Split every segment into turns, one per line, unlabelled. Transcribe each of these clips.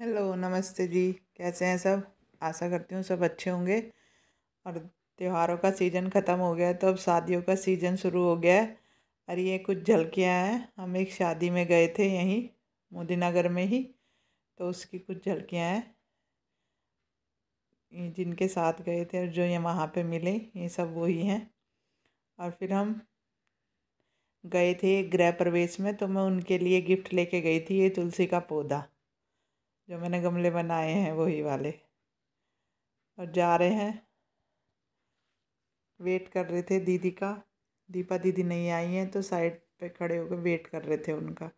hello नमस्ते जी कैसे हैं सब आशा करती हूँ सब अच्छे होंगे और त्योहारों का सीज़न ख़त्म हो गया है तो अब शादियों का सीज़न शुरू हो गया है और ये कुछ झलकियाँ हैं हम एक शादी में गए थे यहीं मोदी नगर में ही तो उसकी कुछ झलकियाँ हैं जिनके साथ गए थे और जो ये वहाँ पे मिले ये सब वही हैं और फिर हम गए थे गृह प्रवेश में तो मैं उनके लिए गिफ्ट लेके गई थी ये तुलसी का पौधा जो मैंने गमले बनाए हैं वही वाले और जा रहे हैं वेट कर रहे थे दीदी का दीपा दीदी नहीं आई हैं तो साइड पे खड़े होकर वेट कर रहे थे उनका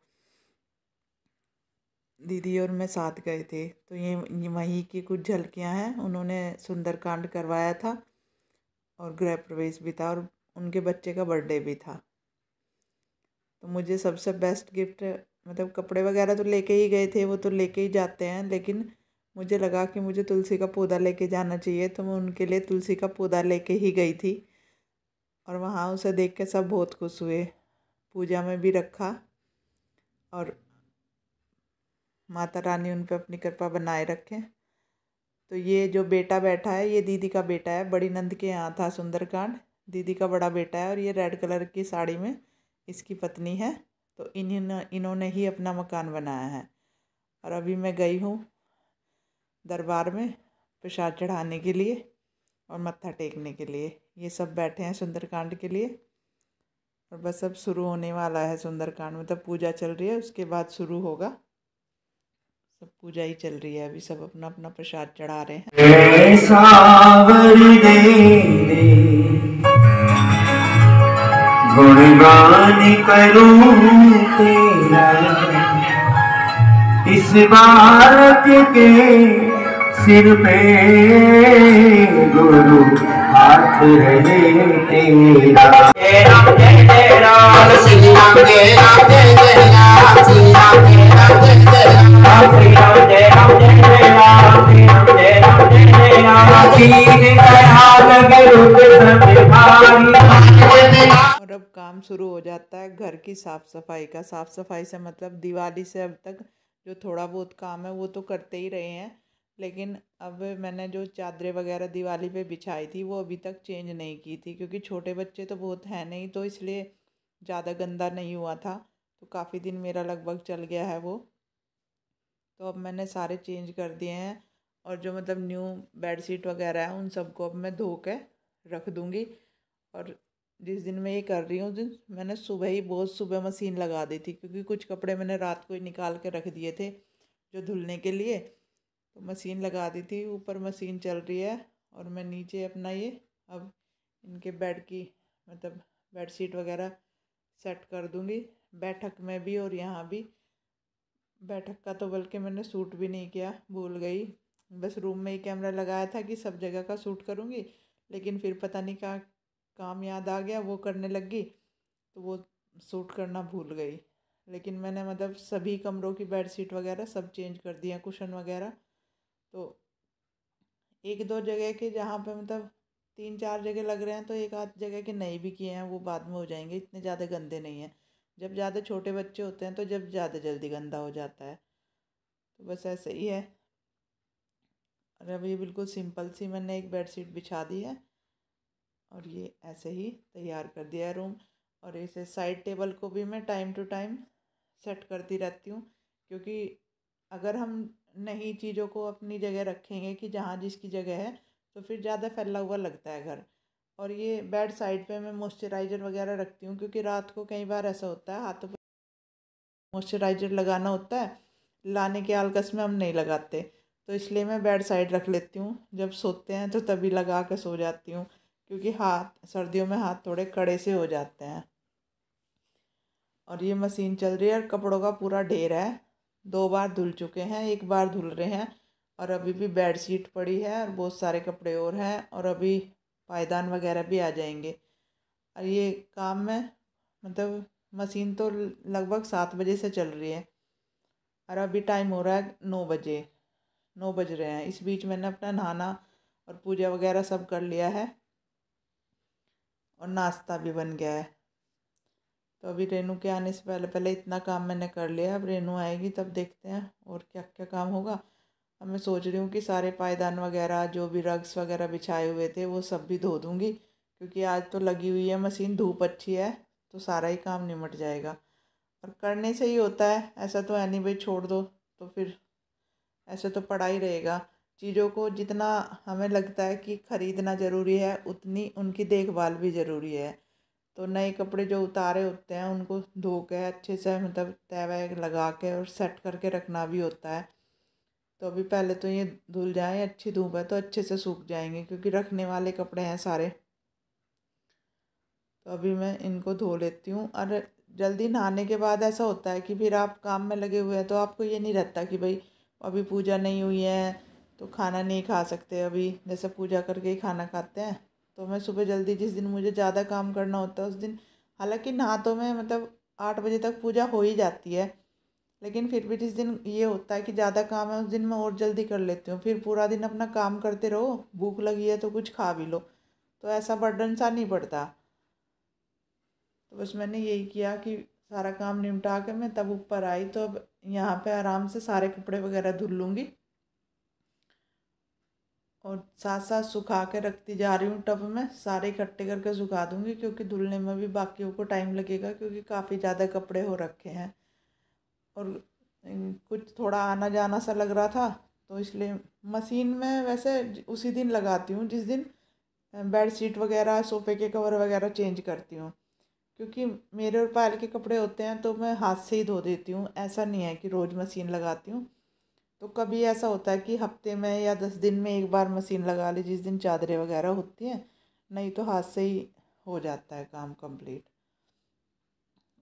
दीदी और मैं साथ गए थे तो ये वहीं की कुछ झलकियां हैं उन्होंने सुंदरकांड करवाया था और गृह प्रवेश भी था और उनके बच्चे का बर्थडे भी था तो मुझे सबसे बेस्ट गिफ्ट मतलब कपड़े वगैरह तो लेके ही गए थे वो तो लेके ही जाते हैं लेकिन मुझे लगा कि मुझे तुलसी का पौधा लेके जाना चाहिए तो मैं उनके लिए तुलसी का पौधा लेके ही गई थी और वहाँ उसे देख के सब बहुत खुश हुए पूजा में भी रखा और माता रानी उन पर अपनी कृपा बनाए रखें तो ये जो बेटा बैठा है ये दीदी का बेटा है बड़ी नंद के यहाँ था सुंदरकांड दीदी का बड़ा बेटा है और ये रेड कलर की साड़ी में इसकी पत्नी है तो इन्हीं इन्होंने ही अपना मकान बनाया है और अभी मैं गई हूँ दरबार में प्रसाद चढ़ाने के लिए और मत्था टेकने के लिए ये सब बैठे हैं सुंदरकांड के लिए और बस अब शुरू होने वाला है सुंदरकांड मतलब पूजा चल रही है उसके बाद शुरू होगा सब पूजा ही चल रही है अभी सब अपना अपना प्रसाद चढ़ा रहे हैं गुणगान करूं तेरा इस भारत के सिर पे गुरु हाथ रहे तेरा राम जय राम जय जय राम राम जय राम जय जय राम राम जय राम जय जय राम राम जय राम जय जय राम काम शुरू हो जाता है घर की साफ़ सफाई का साफ़ सफाई से मतलब दिवाली से अब तक जो थोड़ा बहुत काम है वो तो करते ही रहे हैं लेकिन अब मैंने जो चादरें वगैरह दिवाली पे बिछाई थी वो अभी तक चेंज नहीं की थी क्योंकि छोटे बच्चे तो बहुत हैं नहीं तो इसलिए ज़्यादा गंदा नहीं हुआ था तो काफ़ी दिन मेरा लगभग चल गया है वो तो अब मैंने सारे चेंज कर दिए हैं और जो मतलब न्यू बेडशीट वगैरह है उन सबको अब मैं धो के रख दूँगी और जिस दिन मैं ये कर रही हूँ उस दिन मैंने सुबह ही बहुत सुबह मशीन लगा दी थी क्योंकि कुछ कपड़े मैंने रात को ही निकाल के रख दिए थे जो धुलने के लिए तो मशीन लगा दी थी ऊपर मशीन चल रही है और मैं नीचे अपना ये अब इनके बेड की मतलब बेड शीट वगैरह सेट कर दूँगी बैठक में भी और यहाँ भी बैठक का तो बल्कि मैंने सूट भी नहीं किया भूल गई बस रूम में ही कैमरा लगाया था कि सब जगह का सूट करूँगी लेकिन फिर पता नहीं कहाँ काम याद आ गया वो करने लग गई तो वो सूट करना भूल गई लेकिन मैंने मतलब सभी कमरों की बेड शीट वगैरह सब चेंज कर दिया कुशन वगैरह तो एक दो जगह के जहाँ पे मतलब तीन चार जगह लग रहे हैं तो एक आध जगह के नए भी किए हैं वो बाद में हो जाएंगे इतने ज़्यादा गंदे नहीं हैं जब ज़्यादा छोटे बच्चे होते हैं तो जब ज़्यादा जल्दी गंदा हो जाता है तो बस ऐसे ही है और अभी बिल्कुल सिंपल सी मैंने एक शीट बिछा दी है और ये ऐसे ही तैयार कर दिया है रूम और इसे साइड टेबल को भी मैं टाइम टू टाइम सेट करती रहती हूँ क्योंकि अगर हम नहीं चीज़ों को अपनी जगह रखेंगे कि जहाँ जिसकी जगह है तो फिर ज़्यादा फैला हुआ लगता है घर और ये बेड साइड पे मैं मॉइस्चराइज़र वगैरह रखती हूँ क्योंकि रात को कई बार ऐसा होता है हाथों पर मॉइस्चराइज़र लगाना होता है लाने के आलकस में हम नहीं लगाते तो इसलिए मैं बेड साइड रख लेती हूँ जब सोते हैं तो तभी लगा के सो जाती हूँ क्योंकि हाथ सर्दियों में हाथ थोड़े कड़े से हो जाते हैं और ये मशीन चल रही है और कपड़ों का पूरा ढेर है दो बार धुल चुके हैं एक बार धुल रहे हैं और अभी भी बेड शीट पड़ी है और बहुत सारे कपड़े और हैं और अभी पायदान वगैरह भी आ जाएंगे और ये काम में मतलब मशीन तो लगभग सात बजे से चल रही है और अभी टाइम हो रहा है नौ बजे नौ बज रहे हैं इस बीच मैंने अपना नहाना और पूजा वगैरह सब कर लिया है और नाश्ता भी बन गया है तो अभी रेनू के आने से पहले पहले इतना काम मैंने कर लिया अब रेनू आएगी तब देखते हैं और क्या क्या काम होगा अब मैं सोच रही हूँ कि सारे पायदान वगैरह जो भी रग्स वगैरह बिछाए हुए थे वो सब भी धो दूँगी क्योंकि आज तो लगी हुई है मशीन धूप अच्छी है तो सारा ही काम निमट जाएगा और करने से ही होता है ऐसा तो है नहीं भाई छोड़ दो तो फिर ऐसे तो पड़ा ही रहेगा चीज़ों को जितना हमें लगता है कि ख़रीदना ज़रूरी है उतनी उनकी देखभाल भी ज़रूरी है तो नए कपड़े जो उतारे होते हैं उनको धो के अच्छे से मतलब तय वय लगा के और सेट करके रखना भी होता है तो अभी पहले तो ये धुल जाए अच्छी धूप है तो अच्छे से सूख जाएंगे क्योंकि रखने वाले कपड़े हैं सारे तो अभी मैं इनको धो लेती हूँ और जल्दी नहाने के बाद ऐसा होता है कि फिर आप काम में लगे हुए हैं तो आपको ये नहीं रहता कि भाई अभी पूजा नहीं हुई है तो खाना नहीं खा सकते अभी जैसे पूजा करके ही खाना खाते हैं तो मैं सुबह जल्दी जिस दिन मुझे ज़्यादा काम करना होता है उस दिन हालांकि नहातों में मतलब आठ बजे तक पूजा हो ही जाती है लेकिन फिर भी जिस दिन ये होता है कि ज़्यादा काम है उस दिन मैं और जल्दी कर लेती हूँ फिर पूरा दिन अपना काम करते रहो भूख लगी है तो कुछ खा भी लो तो ऐसा बर्डन सा नहीं पड़ता तो बस मैंने यही किया कि सारा काम निपटा के मैं तब ऊपर आई तो अब यहाँ पे आराम से सारे कपड़े वगैरह धुल लूँगी और साथ साथ सुखा के रखती जा रही हूँ टब में सारे इकट्ठे करके सुखा दूँगी क्योंकि धुलने में भी बाकियों को टाइम लगेगा क्योंकि काफ़ी ज़्यादा कपड़े हो रखे हैं और कुछ थोड़ा आना जाना सा लग रहा था तो इसलिए मशीन में वैसे उसी दिन लगाती हूँ जिस दिन बेड शीट वगैरह सोफे के कवर वगैरह चेंज करती हूँ क्योंकि मेरे और पायल के कपड़े होते हैं तो मैं हाथ से ही धो देती हूँ ऐसा नहीं है कि रोज़ मशीन लगाती हूँ तो कभी ऐसा होता है कि हफ्ते में या दस दिन में एक बार मशीन लगा ली जिस दिन चादरें वगैरह होती हैं नहीं तो हाथ से ही हो जाता है काम कंप्लीट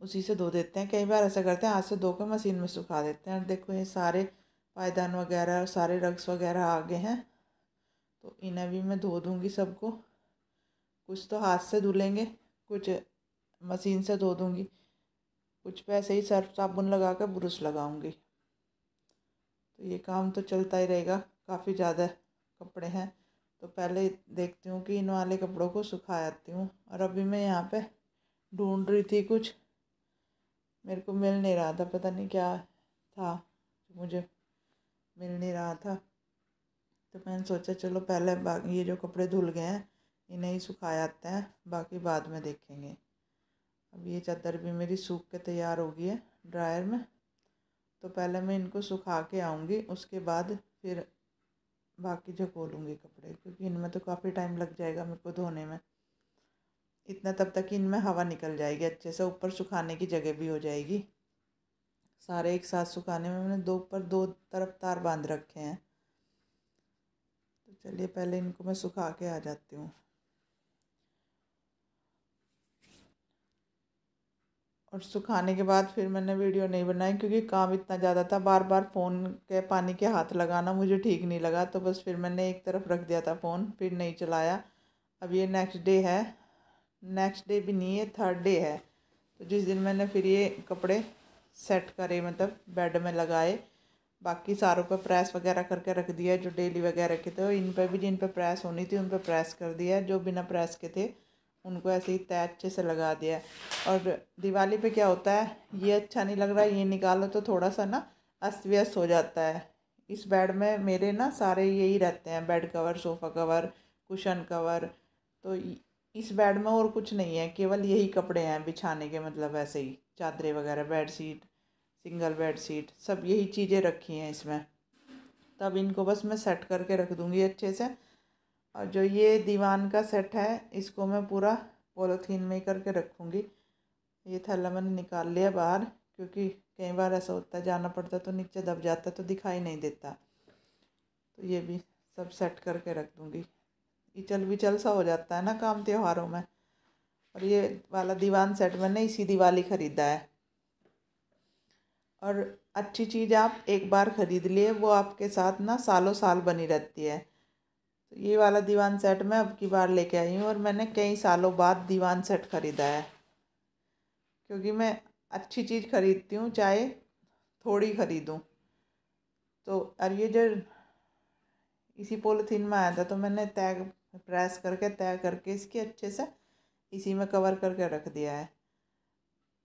उसी से धो देते हैं कई बार ऐसा करते हैं हाथ से धो के मशीन में सुखा देते हैं और देखो ये सारे पायदान वगैरह और सारे रग्स वगैरह आ गए हैं तो इन्हें भी मैं धो दूँगी सबको कुछ तो हाथ से धुलेंगे कुछ मशीन से धो दूँगी कुछ पैसे ही सर्फ साबुन लगा कर ब्रश लगाऊँगी तो ये काम तो चलता ही रहेगा काफ़ी ज़्यादा कपड़े हैं तो पहले देखती हूँ कि इन वाले कपड़ों को सुखा आती हूँ और अभी मैं यहाँ पे ढूंढ रही थी कुछ मेरे को मिल नहीं रहा था पता नहीं क्या था मुझे मिल नहीं रहा था तो मैंने सोचा चलो पहले बाकी ये जो कपड़े धुल गए हैं इन्हें ही सुखा आते हैं बाकी बाद में देखेंगे अब ये चादर भी मेरी सूख के तैयार हो गई है ड्रायर में तो पहले मैं इनको सुखा के आऊँगी उसके बाद फिर बाकी झकोलूँगी कपड़े क्योंकि इनमें तो काफ़ी टाइम लग जाएगा मेरे को धोने में इतना तब तक इनमें हवा निकल जाएगी अच्छे से ऊपर सुखाने की जगह भी हो जाएगी सारे एक साथ सुखाने में मैंने दो ऊपर दो तरफ तार बांध रखे हैं तो चलिए पहले इनको मैं सुखा के आ जाती हूँ और सुखाने के बाद फिर मैंने वीडियो नहीं बनाई क्योंकि काम इतना ज़्यादा था बार बार फ़ोन के पानी के हाथ लगाना मुझे ठीक नहीं लगा तो बस फिर मैंने एक तरफ रख दिया था फ़ोन फिर नहीं चलाया अब ये नेक्स्ट डे है नेक्स्ट डे भी नहीं है थर्ड डे है तो जिस दिन मैंने फिर ये कपड़े सेट करे मतलब बेड में लगाए बाकी सारों पर प्रेस वगैरह करके रख दिया जो डेली वगैरह के थे इन पर भी जिन पर प्रेस होनी थी उन पर प्रेस कर दिया जो बिना प्रेस के थे उनको ऐसे ही तय अच्छे से लगा दिया और दिवाली पे क्या होता है ये अच्छा नहीं लग रहा है ये निकालो तो थोड़ा सा ना अस्त व्यस्त हो जाता है इस बेड में मेरे ना सारे यही रहते हैं bed cover sofa cover cushion cover तो इस बेड में और कुछ नहीं है केवल यही कपड़े हैं बिछाने के मतलब ऐसे ही चादरें वगैरह bed sheet single bed sheet सब यही चीज़ें रखी हैं इसमें तब इनको बस मैं सेट करके रख दूँगी अच्छे से और जो ये दीवान का सेट है इसको मैं पूरा पोलोथीन में करके रखूँगी ये थैला मैंने निकाल लिया बाहर क्योंकि कई बार ऐसा होता है जाना पड़ता तो नीचे दब जाता तो दिखाई नहीं देता तो ये भी सब सेट करके रख दूँगी इचल विचल सा हो जाता है ना काम त्योहारों में और ये वाला दीवान सेट मैंने इसी दिवाली ख़रीदा है और अच्छी चीज़ आप एक बार ख़रीद लिए वो आपके साथ ना सालों साल बनी रहती है तो ये वाला दीवान सेट मैं अब की बार लेके आई हूँ और मैंने कई सालों बाद दीवान सेट ख़रीदा है क्योंकि मैं अच्छी चीज़ ख़रीदती हूँ चाहे थोड़ी ख़रीदूँ तो और ये जो इसी पोलिथीन में आया था तो मैंने तय प्रेस करके तय करके इसके अच्छे से इसी में कवर करके रख दिया है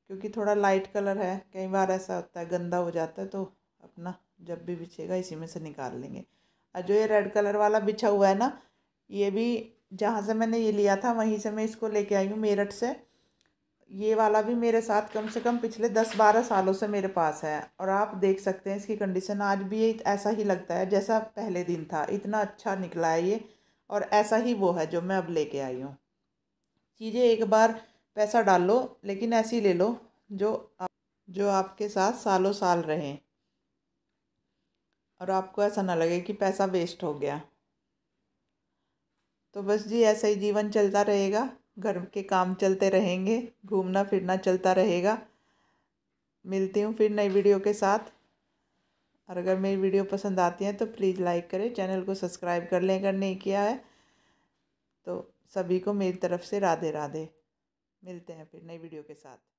क्योंकि थोड़ा लाइट कलर है कई बार ऐसा होता है गंदा हो जाता है तो अपना जब भी बिछेगा इसी में से निकाल लेंगे और जो ये रेड कलर वाला बिछा हुआ है ना ये भी जहाँ से मैंने ये लिया था वहीं से मैं इसको लेके आई हूँ मेरठ से ये वाला भी मेरे साथ कम से कम पिछले दस बारह सालों से मेरे पास है और आप देख सकते हैं इसकी कंडीशन आज भी ये ऐसा ही लगता है जैसा पहले दिन था इतना अच्छा निकला है ये और ऐसा ही वो है जो मैं अब लेके आई हूँ चीज़ें एक बार पैसा डाल लो लेकिन ऐसी ले लो जो आप, जो आपके साथ सालों साल रहें और आपको ऐसा ना लगे कि पैसा वेस्ट हो गया तो बस जी ऐसा ही जीवन चलता रहेगा घर के काम चलते रहेंगे घूमना फिरना चलता रहेगा मिलती हूँ फिर नई वीडियो के साथ और अगर मेरी वीडियो पसंद आती है तो प्लीज़ लाइक करें चैनल को सब्सक्राइब कर लें अगर नहीं किया है तो सभी को मेरी तरफ से राधे राधे मिलते हैं फिर नई वीडियो के साथ